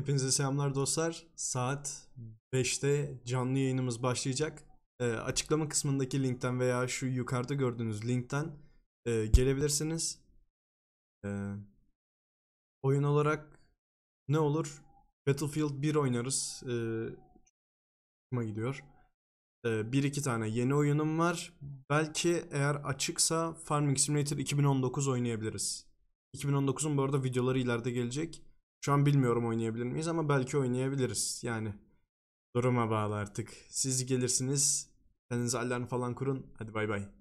Hepinize selamlar dostlar. Saat 5'te canlı yayınımız başlayacak. E, açıklama kısmındaki linkten veya şu yukarıda gördüğünüz linkten e, gelebilirsiniz. E, oyun olarak ne olur? Battlefield 1 oynarız. E, gidiyor. E, bir iki tane yeni oyunum var. Belki eğer açıksa Farming Simulator 2019 oynayabiliriz. 2019'un bu arada videoları ileride gelecek. Şu an bilmiyorum oynayabilir miyiz ama belki oynayabiliriz. Yani duruma bağlı artık. Siz gelirsiniz. Kendinize alarm falan kurun. Hadi bay bay.